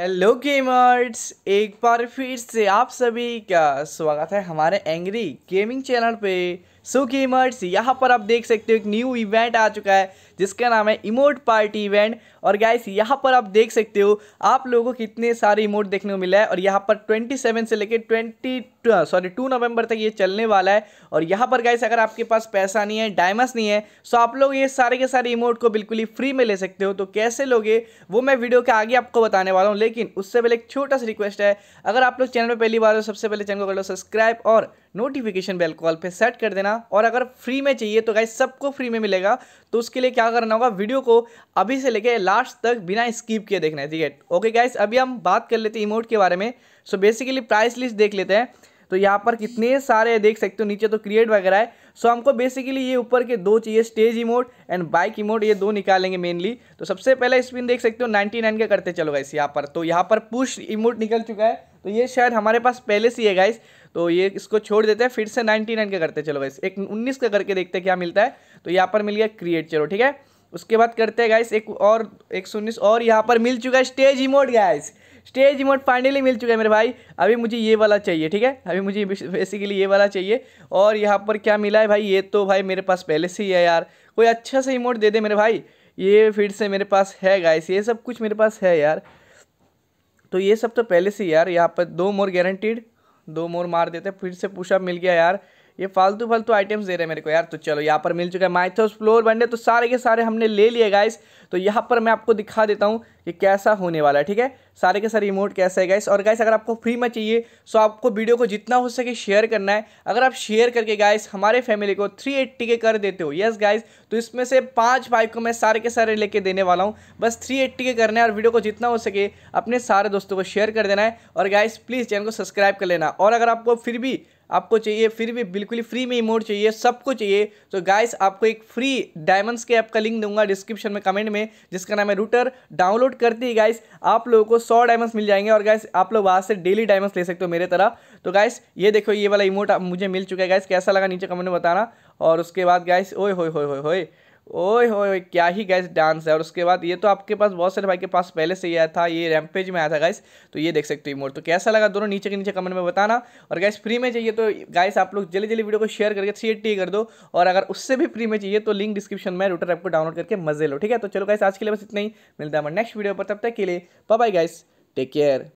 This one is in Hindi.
हेलो गेमर्स एक बार फिर से आप सभी का स्वागत है हमारे एंग्री गेमिंग चैनल पे सुखी इमर्ट्स यहाँ पर आप देख सकते हो एक न्यू इवेंट आ चुका है जिसका नाम है इमोट पार्टी इवेंट और गाइस यहाँ पर आप देख सकते हो आप लोगों को कितने सारे इमोट देखने को मिला है और यहाँ पर 27 से लेकर 20 सॉरी 2 नवंबर तक ये चलने वाला है और यहाँ पर गाइस अगर आपके पास पैसा नहीं है डायमस नहीं है सो तो आप लोग ये सारे के सारे इमोट को बिल्कुल ही फ्री में ले सकते हो तो कैसे लोगे वो मैं वीडियो के आगे आपको बताने वाला हूँ लेकिन उससे पहले एक छोटा सा रिक्वेस्ट है अगर आप लोग चैनल पर पहली बार हो सबसे पहले चैनल को कर लो सब्सक्राइब और नोटिफिकेशन बेल कॉल पे सेट कर देना और अगर फ्री में चाहिए तो गाइज सबको फ्री में मिलेगा तो उसके लिए क्या करना होगा वीडियो को अभी से लेके लास्ट तक बिना स्किप किए देखना है ठीक है ओके गाइज अभी हम बात कर लेते हैं इमोट के बारे में सो बेसिकली प्राइस लिस्ट देख लेते हैं तो यहाँ पर कितने सारे देख सकते हो नीचे तो क्रिएट वगैरह है सो हमको बेसिकली ये ऊपर के दो चाहिए stage emote and bike emote ये दो निकालेंगे मेनली तो सबसे पहले स्पिन देख सकते हो नाइन का करते चलो गाइस यहाँ पर तो यहाँ पर पुश इमोट निकल चुका है तो ये शायद हमारे पास पहले से है गाइस तो ये इसको छोड़ देते हैं फिर से 99 का करते हैं चलो गाइस एक 19 का करके देखते हैं क्या मिलता है तो यहाँ पर मिल गया क्रिएट चलो ठीक है उसके बाद करते हैं गाइस एक और एक उन्नीस और यहाँ पर मिल चुका है stage emote guys stage emote finally मिल चुका है मेरे भाई अभी मुझे ये वाला चाहिए ठीक है अभी मुझे बेसिकली ये वाला चाहिए और यहाँ पर क्या मिला है भाई ये तो भाई मेरे पास पहले से ही है यार कोई अच्छा सा इमोट दे दे मेरे भाई ये फिर से मेरे पास है गाइस ये सब कुछ मेरे पास है यार तो ये सब तो पहले से यार यहाँ पर दो मोर गारंटीड दो मोर मार देते फिर से पुशअप मिल गया यार ये फालतू फालतू आइटम्स दे रहे हैं मेरे को यार तो चलो यहाँ पर मिल चुका है माइथोस फ्लोर बंडे तो सारे के सारे हमने ले लिए गाइस तो यहाँ पर मैं आपको दिखा देता हूँ ये कैसा होने वाला है ठीक है सारे के सारे इमोट कैसे है गाइस और गाइस अगर आपको फ्री में चाहिए तो आपको वीडियो को जितना हो सके शेयर करना है अगर आप शेयर करके गाइस हमारे फैमिली को 380 के कर देते हो यस गाइस तो इसमें से पांच बाइक को मैं सारे के सारे लेके देने वाला हूँ बस 380 के करना है और वीडियो को जितना हो सके अपने सारे दोस्तों को शेयर कर देना है और गाइस प्लीज़ चैनल को सब्सक्राइब कर लेना और अगर आपको फिर भी आपको चाहिए फिर भी बिल्कुल ही फ्री में इमोट चाहिए सबको चाहिए तो गाइस आपको एक फ्री डायमंड्स के ऐप का लिंक दूंगा डिस्क्रिप्शन में कमेंट में जिसका नाम है रूटर डाउनलोड डाउनलोड करती है गाइस आप लोगों को सौ डायमंड्स मिल जाएंगे और गाइस आप लोग वहाँ से डेली डायमंड्स ले सकते हो मेरे तरह तो गाइस ये देखो ये वाला इमोट मुझे मिल चुका है गाइस कैसा लगा नीचे कमेंट में बताना और उसके बाद गाइस ओए होए होए होए होए ओए हो क्या ही गैस डांस है और उसके बाद ये तो आपके पास बहुत सारे भाई के पास पहले से ही आया था ये रैमपेज में आया था गैस तो ये देख सकते हो मोड़ तो कैसा लगा दोनों नीचे के नीचे कमेंट में बताना और गैस फ्री में चाहिए तो गैस आप लोग जल्दी जल्दी वीडियो को शेयर करके सी टी कर दो और अगर उससे भी फ्री में चाहिए तो लिंक डिस्क्रिप्शन में रूटर ऐप को डाउनलोड करके मजे लो ठीक है तो चलो गैस आज के लिए बस इतना ही मिलता है नेक्स्ट वीडियो पर तब तक के लिए बाय गाइस टेक केयर